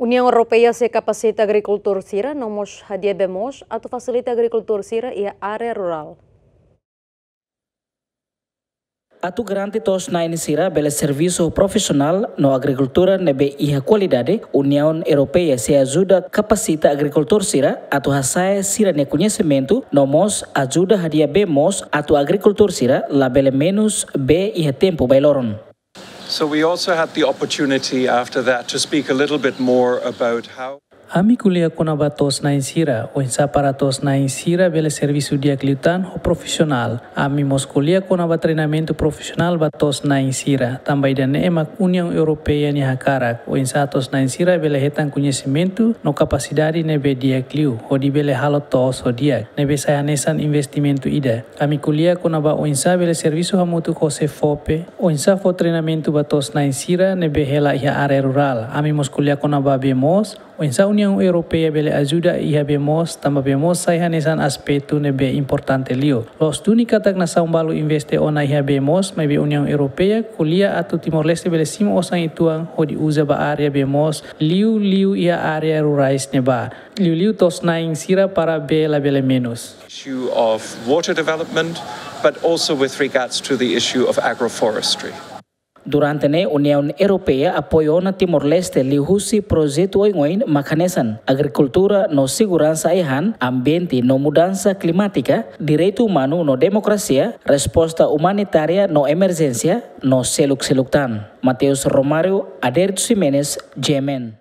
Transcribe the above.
União Europeia se capacita agricultura nomos hadiebemos ato facilita agricultura e a área rural. Atu garanti tos na sira bele serviço profesional no agricultura nebe iha kualidade União Europeia se ajuda kapasita agricultor sira atu hasae sira ne conhecimento no mos ajuda hadia mos atu agricultor sira la bele menus be iha tempo bailoron. So we also had the opportunity after that to speak a little bit more about how. Amikulia kuliah tos na insira, o para tos na insira bele servisu dia aclitan o profesional. Ami muskuliah ba treinamento profesional batos na insira. Tambay dan emak União Europeia ni hakarak, o tos na insira bele hetan conhecimento no ne nebe diacliu, o di bele halo tos o diak, nebe sayanesan investimento ida. Amikulia ba o insa bele servisu hamutu kose fope, o insa fo treinamento batos na insira nebe hela ia area rural. Ami moscolia ba bemos, o insa União Europeia bele ajuda tamba bemos também sai hanesan ne be importante lio. Los tunica takna nação balu investe ona e bemos mebe União Europeia kulia atu Timor Leste bele sim osang ituang hodi uza ba área bemos liu liu ia area rurais neba. Liu liu tos naing sira para bela bele menos. Issue of water development but also with regards to the issue of agroforestry. Durante União Europea apoiou na Timor-Leste husi projeto oingoin makanesan, agricultura no segurança e han, ambiente no mudança climática, direito humano no democracia, resposta humanitaria no emergencia no seluk-seluktan. Mateus Romário, Aderto Simenes, Yemen.